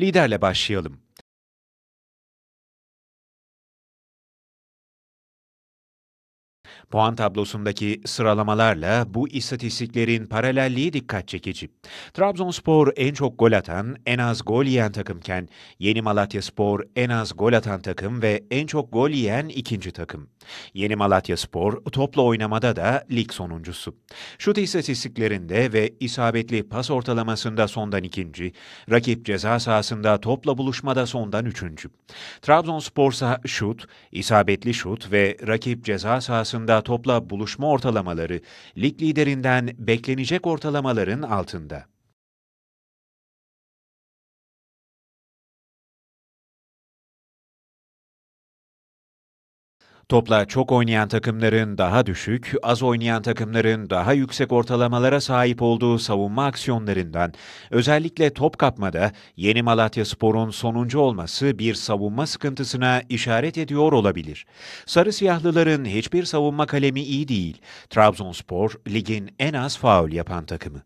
Liderle başlayalım. Puan tablosundaki sıralamalarla bu istatistiklerin paralelliği dikkat çekici. Trabzonspor en çok gol atan, en az gol yiyen takımken Yeni Malatyaspor en az gol atan takım ve en çok gol yiyen ikinci takım. Yeni Malatya Spor topla oynamada da lig sonuncusu. Şut istatistiklerinde ve isabetli pas ortalamasında sondan ikinci, rakip ceza sahasında topla buluşmada sondan üçüncü. Trabzonspor ise şut, isabetli şut ve rakip ceza sahasında topla buluşma ortalamaları lig liderinden beklenecek ortalamaların altında. Topla çok oynayan takımların daha düşük, az oynayan takımların daha yüksek ortalamalara sahip olduğu savunma aksiyonlarından, özellikle top kapmada Yeni Malatya Spor'un sonuncu olması bir savunma sıkıntısına işaret ediyor olabilir. Sarı Siyahlıların hiçbir savunma kalemi iyi değil. Trabzonspor ligin en az faul yapan takımı.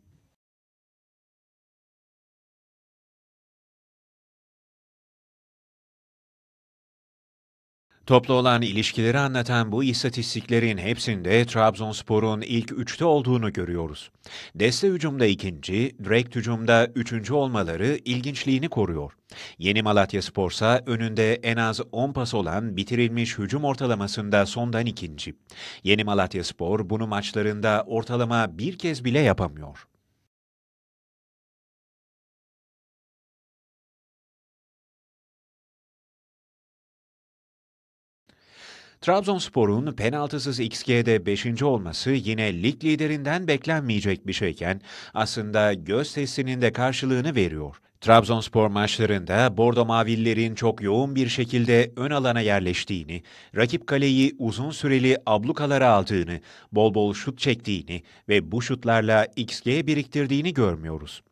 Toplu olan ilişkileri anlatan bu istatistiklerin hepsinde Trabzonspor'un ilk üçte olduğunu görüyoruz. Deste hücumda ikinci, direkt hücumda üçüncü olmaları ilginçliğini koruyor. Yeni Malatya Spor'sa önünde en az 10 pas olan bitirilmiş hücum ortalamasında sondan ikinci. Yeni Malatya Spor bunu maçlarında ortalama bir kez bile yapamıyor. Trabzonspor'un penaltısız XG'de 5. olması yine lig liderinden beklenmeyecek bir şeyken aslında göz testinin de karşılığını veriyor. Trabzonspor maçlarında Bordo Mavillerin çok yoğun bir şekilde ön alana yerleştiğini, rakip kaleyi uzun süreli ablukalara aldığını, bol bol şut çektiğini ve bu şutlarla XG biriktirdiğini görmüyoruz.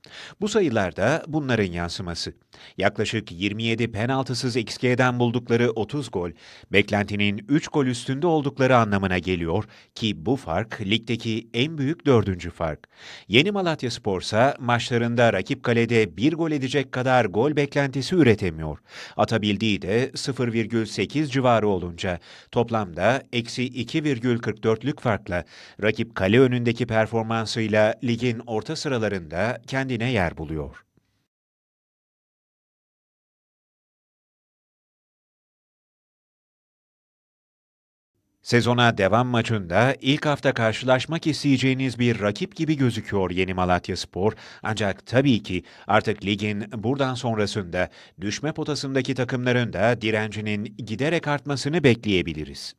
Bu sayılar da bunların yansıması. Yaklaşık 27 penaltısız XG'den buldukları 30 gol, beklentinin 3 gol üstünde oldukları anlamına geliyor ki bu fark ligdeki en büyük dördüncü fark. Yeni Malatya Spor ise maçlarında rakip kalede 1 gol edecek kadar gol beklentisi üretemiyor. Atabildiği de 0,8 civarı olunca toplamda eksi 2,44'lük farkla rakip kale önündeki performansıyla ligin orta sıralarında kendi kendine yer buluyor. Sezona devam maçında ilk hafta karşılaşmak isteyeceğiniz bir rakip gibi gözüküyor Yeni Malatya Spor. Ancak tabii ki artık ligin buradan sonrasında düşme potasındaki takımların da direncinin giderek artmasını bekleyebiliriz.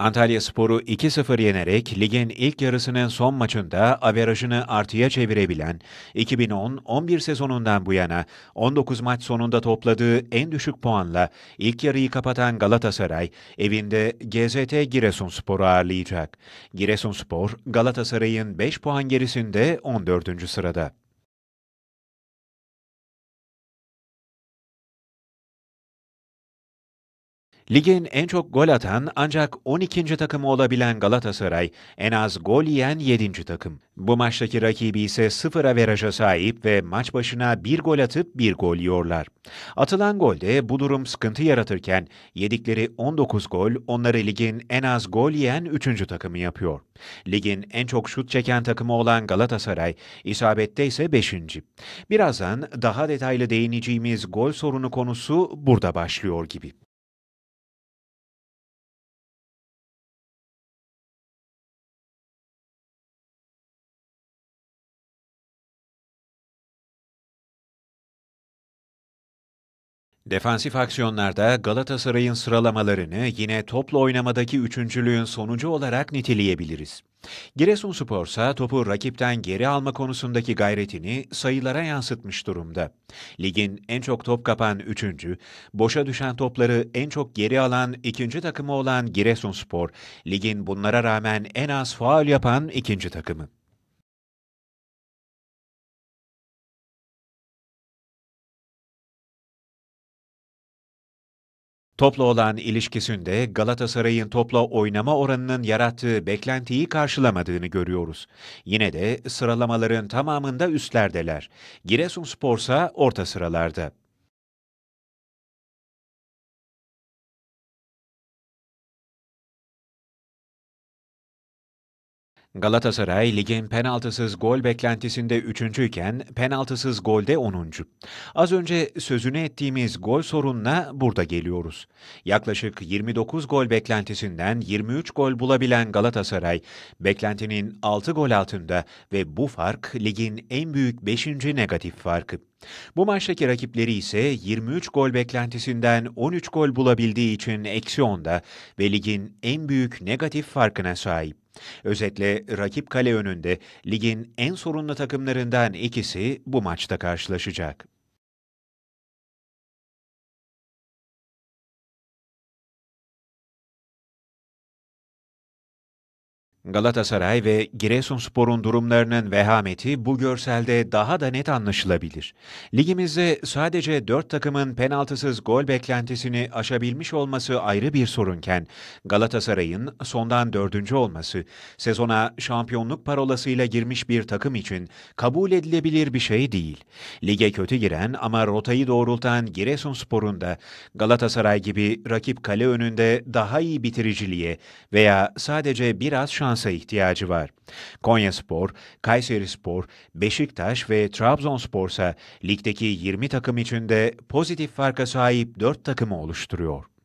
Antalya Sporu 2-0 yenerek ligin ilk yarısının son maçında averajını artıya çevirebilen 2010-11 sezonundan bu yana 19 maç sonunda topladığı en düşük puanla ilk yarıyı kapatan Galatasaray evinde GZT Giresunspor'u ağırlayacak. Giresunspor Galatasaray'ın 5 puan gerisinde 14. sırada. Ligin en çok gol atan ancak 12. takımı olabilen Galatasaray en az gol yiyen 7. takım. Bu maçtaki rakibi ise 0 averaja sahip ve maç başına 1 gol atıp 1 gol yiyorlar. Atılan golde bu durum sıkıntı yaratırken yedikleri 19 gol onları ligin en az gol yiyen 3. takımı yapıyor. Ligin en çok şut çeken takımı olan Galatasaray isabette ise 5. Birazdan daha detaylı değineceğimiz gol sorunu konusu burada başlıyor gibi. Defansif aksiyonlarda Galatasaray'ın sıralamalarını yine toplu oynamadaki üçüncülüğün sonucu olarak niteleyebiliriz. Giresunspor ise topu rakipten geri alma konusundaki gayretini sayılara yansıtmış durumda. Ligin en çok top kapan üçüncü, boşa düşen topları en çok geri alan ikinci takımı olan Giresunspor, ligin bunlara rağmen en az faal yapan ikinci takımı. Topla olan ilişkisinde Galatasaray'ın topla oynama oranının yarattığı beklentiyi karşılamadığını görüyoruz. Yine de sıralamaların tamamında üstlerdeler. Giresunspor ise orta sıralarda. Galatasaray ligin penaltısız gol beklentisinde üçüncüyken, penaltısız golde onuncu. Az önce sözünü ettiğimiz gol sorununa burada geliyoruz. Yaklaşık 29 gol beklentisinden 23 gol bulabilen Galatasaray beklentinin 6 gol altında ve bu fark ligin en büyük 5. negatif farkı. Bu maçtaki rakipleri ise 23 gol beklentisinden 13 gol bulabildiği için eksi 10'da ve ligin en büyük negatif farkına sahip. Özetle rakip kale önünde ligin en sorunlu takımlarından ikisi bu maçta karşılaşacak. Galatasaray ve Giresunspor'un durumlarının vehameti bu görselde daha da net anlaşılabilir. Ligimizde sadece 4 takımın penaltısız gol beklentisini aşabilmiş olması ayrı bir sorunken Galatasaray'ın sondan dördüncü olması sezona şampiyonluk parolasıyla girmiş bir takım için kabul edilebilir bir şey değil. Lige kötü giren ama rotayı doğrultan Giresunspor'un da Galatasaray gibi rakip kale önünde daha iyi bitiriciliğe veya sadece biraz şans şansa ihtiyacı var. Konyaspor, Kayserispor, Beşiktaş ve Trabzonspor ise ligdeki 20 takım içinde pozitif farka sahip 4 takımı oluşturuyor.